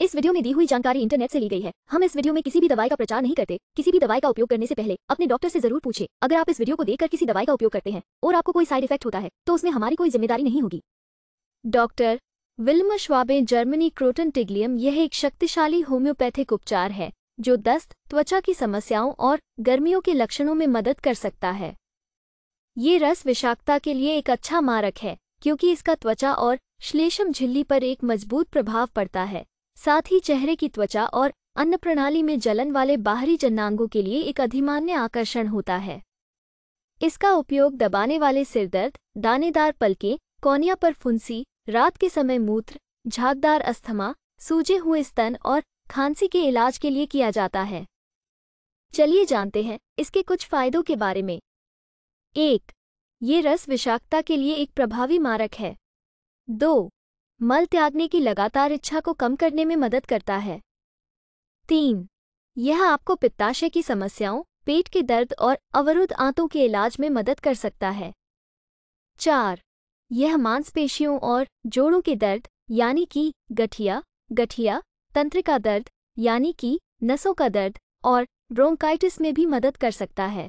इस वीडियो में दी हुई जानकारी इंटरनेट से ली गई है हम इस वीडियो में किसी भी दवाई का प्रचार नहीं करते किसी भी दवाई का उपयोग करने से पहले अपने डॉक्टर से जरूर पूछे अगर आप इस वीडियो को देखकर किसी दवाई का उपयोग करते हैं और आपको कोई साइड इफेक्ट होता है तो उसमें हमारी कोई जिम्मेदारी नहीं होगी doctor Willmar Schwabe Germany croton tiglium यह एक शक्तिशाली होम्योपैथिक उपचार है जो दस्त त्वचा की समस्याओं और गर्मियों के लक्षणों में मदद कर सकता है ये रस विषाक्तता के लिए एक अच्छा मारक है क्योंकि इसका त्वचा और श्लेषम झिल्ली पर एक मजबूत प्रभाव पड़ता है साथ ही चेहरे की त्वचा और अन्न प्रणाली में जलन वाले बाहरी जन्नांगों के लिए एक अधिमान्य आकर्षण होता है इसका उपयोग दबाने वाले सिरदर्द दानेदार पलके कोनिया पर फुंसी रात के समय मूत्र झागदार अस्थमा सूजे हुए स्तन और खांसी के इलाज के लिए किया जाता है चलिए जानते हैं इसके कुछ फायदों के बारे में एक ये रस विषाक्तता के लिए एक प्रभावी मारक है दो मल त्यागने की लगातार इच्छा को कम करने में मदद करता है तीन यह आपको पित्ताशय की समस्याओं पेट के दर्द और अवरुद्ध आंतों के इलाज में मदद कर सकता है चार यह मांसपेशियों और जोड़ों के दर्द यानी कि गठिया गठिया तंत्र का दर्द यानी कि नसों का दर्द और ब्रोंकाइटिस में भी मदद कर सकता है